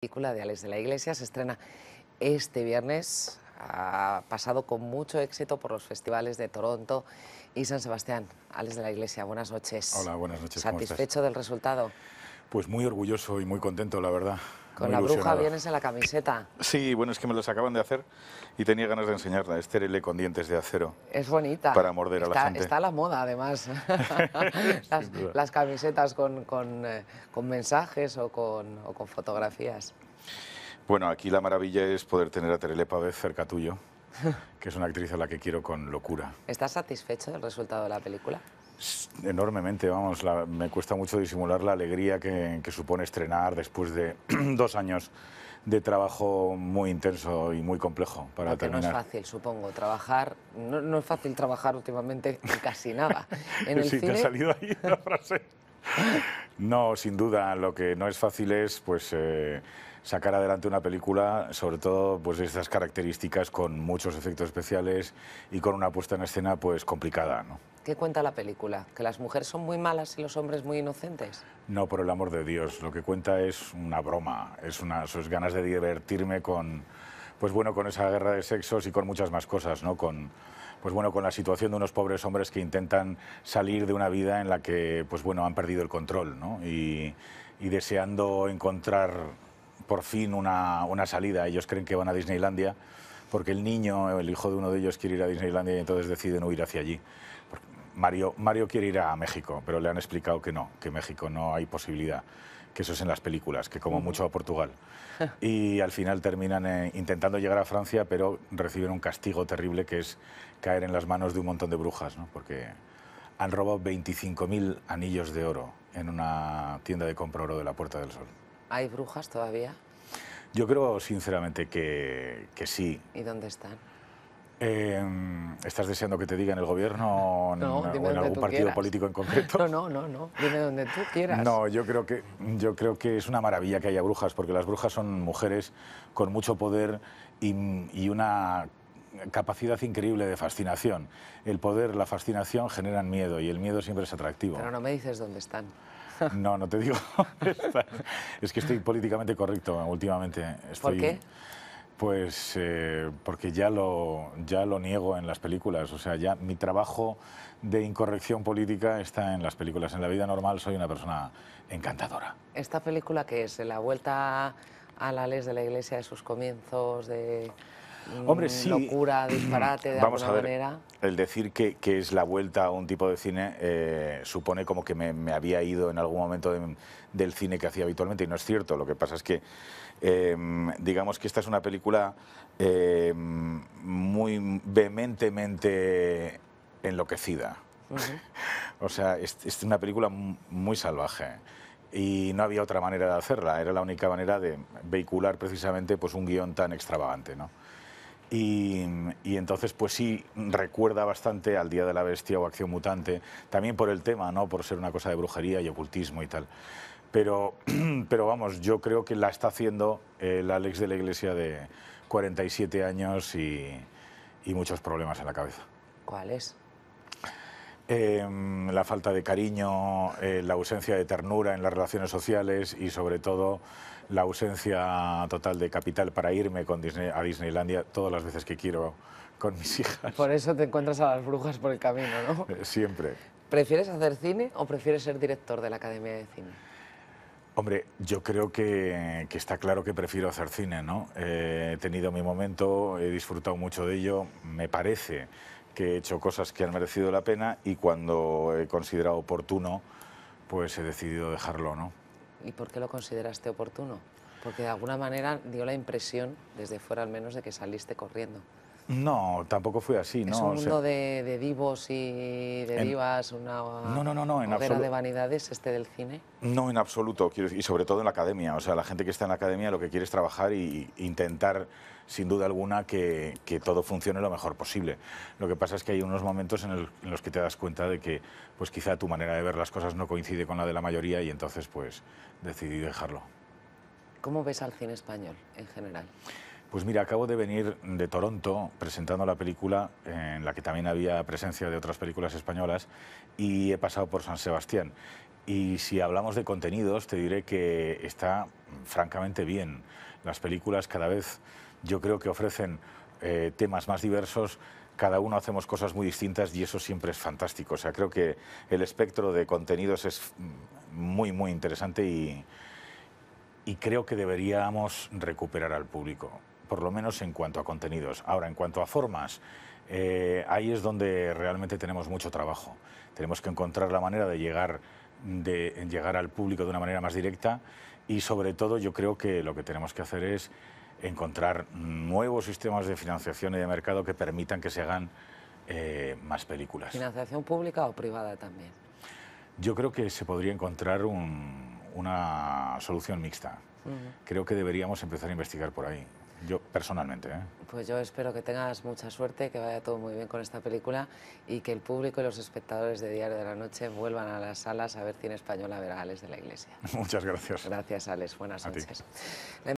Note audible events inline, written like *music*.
película de Alex de la Iglesia se estrena este viernes. Ha pasado con mucho éxito por los festivales de Toronto y San Sebastián. Alex de la Iglesia, buenas noches. Hola, buenas noches. ¿Satisfecho del resultado? Pues muy orgulloso y muy contento, la verdad. Con la bruja vienes en la camiseta. Sí, bueno, es que me los acaban de hacer y tenía ganas de enseñarla. Es con dientes de acero. Es bonita. Para morder a la gente. Está a la moda, además. *laughs* las, camisetas con, con, eh, mensajes o con, fotografías. Bueno, aquí la maravilla es poder tener a Terele Pavez cerca tuyo, que es una actriz a la que quiero con locura. ¿Estás satisfecho del resultado de la película? Enormemente, vamos, me cuesta mucho disimular la alegría que, supone estrenar después de *clears throat* dos años de trabajo muy intenso y muy complejo para tener no es fácil, supongo, trabajar. No, es fácil trabajar últimamente casi nada. *laughs* En el sí, te ha salido ahí la frase. *laughs* No, sin duda. Lo que no es fácil es, pues. Eh, sacar adelante una película, sobre todo pues de estas características con muchos efectos especiales y con una puesta en escena pues complicada, ¿no? ¿Qué cuenta la película? ¿Que las mujeres son muy malas y los hombres muy inocentes? No, por el amor de Dios, lo que cuenta es una broma, es unas ganas de divertirme con pues bueno, con esa guerra de sexos y con muchas más cosas, ¿no? Con, pues bueno, con la situación de unos pobres hombres que intentan salir de una vida en la que, pues bueno, han perdido el control, ¿no? Y, deseando encontrar por fin una, salida. Ellos creen que van a Disneylandia porque el niño, el hijo de uno de ellos, quiere ir a Disneylandia y entonces deciden huir hacia allí. Mario, quiere ir a México, pero le han explicado que no, que México no hay posibilidad, que eso es en las películas, que como mucho a Portugal. Y al final terminan eh, intentando llegar a Francia, pero reciben un castigo terrible que es caer en las manos de un montón de brujas, ¿no? porque han robado 25.000 anillos de oro en una tienda de compra oro de la Puerta del Sol. ¿Hay brujas todavía? Yo creo sinceramente que sí. ¿Y dónde están? Em, ¿Estás deseando que te diga en el gobierno o en algún partido político en *laughs* concreto? No, no, no, no, dime donde tú quieras. No, yo creo, que, yo creo que es una maravilla que haya brujas, porque las brujas son mujeres con mucho poder y, una capacidad increíble de fascinación. El poder, la fascinación generan miedo y el miedo siempre es atractivo. Pero no me dices dónde están. *laughs* No, no te digo. *laughs* es que estoy políticamente correcto últimamente. ¿Por qué? Pues eh, porque ya lo, ya lo niego en las películas, o sea, ya mi trabajo de incorrección política está en las películas. En la vida normal soy una persona encantadora. ¿Esta película que es? ¿La vuelta a la ley de la iglesia de sus comienzos? de Mm, Hombre, sí. locura, *clears throat* disparate de Vamos a ver, El decir que, es la vuelta a un tipo de cine eh, supone como que me, había ido en algún momento del cine que hacía habitualmente y no es cierto. Lo que pasa es que em, digamos que esta es una película em, muy vehementemente enloquecida. *laughs* o sea, es, es una película muy salvaje y no había otra manera de hacerla, era la única manera de vehicular precisamente pues, un guión tan extravagante. ¿no? Y, entonces, pues sí, recuerda bastante al Día de la Bestia o Acción Mutante, también por el tema, ¿no? Por ser una cosa de brujería y ocultismo y tal. Pero, *clears throat* pero vamos, yo creo que la está haciendo el eh, Alex de la Iglesia de 47 años y, y muchos problemas en la cabeza. ¿Cuáles? Em, la falta de cariño, eh, la ausencia de ternura en las relaciones sociales y sobre todo la ausencia total de capital para irme con a Disneylandia todas las veces que quiero con mis hijas. Por eso te encuentras a las brujas por el camino, ¿no? Eh, siempre. ¿Prefieres hacer cine o prefieres ser director de la Academia de Cine? Hombre, yo creo que está claro que prefiero hacer cine, ¿no? Eh, he tenido mi momento, he disfrutado mucho de ello, me parece que he hecho cosas que han merecido la pena y cuando he considerado oportuno, pues he decidido dejarlo, ¿no? ¿Y por qué lo consideraste oportuno? Porque de alguna manera dio la impresión, desde fuera al menos, de que saliste corriendo. No, tampoco fue así, Es un mundo de, de, divos y de divas, una no, no, no, de vanidades este del cine. No, en absoluto, y sobre todo en la academia. O sea, la gente que está en la academia lo que quiere es trabajar e intentar, sin duda alguna, que, todo funcione lo mejor posible. Lo que pasa es que hay unos momentos en, los que te das cuenta de que, pues quizá tu manera de ver las cosas no coincide con la de la mayoría y entonces, pues, decidí dejarlo. ¿Cómo ves al cine español en general? Pues mira, acabo de venir de Toronto presentando la película en la que también había presencia de otras películas españolas y he pasado por San Sebastián. Y si hablamos de contenidos, te diré que está francamente bien. Las películas cada vez yo creo que ofrecen eh, temas más diversos, cada uno hacemos cosas muy distintas y eso siempre es fantástico. O sea, creo que el espectro de contenidos es muy, muy interesante y creo que deberíamos recuperar al público por lo menos en cuanto a contenidos. Ahora, en cuanto a formas, eh, ahí es donde realmente tenemos mucho trabajo. Tenemos que encontrar la manera de llegar, de llegar al público de una manera más directa y sobre todo yo creo que lo que tenemos que hacer es encontrar nuevos sistemas de financiación y de mercado que permitan que se hagan eh, más películas. ¿Financiación pública o privada también? Yo creo que se podría encontrar una solución mixta. Creo que deberíamos empezar a investigar por ahí. Yo personalmente. ¿eh? Pues yo espero que tengas mucha suerte, que vaya todo muy bien con esta película y que el público y los espectadores de Diario de la Noche vuelvan a las salas a ver cine español a Alex de la Iglesia. *laughs* Muchas gracias. Gracias, Alex. Buenas noches.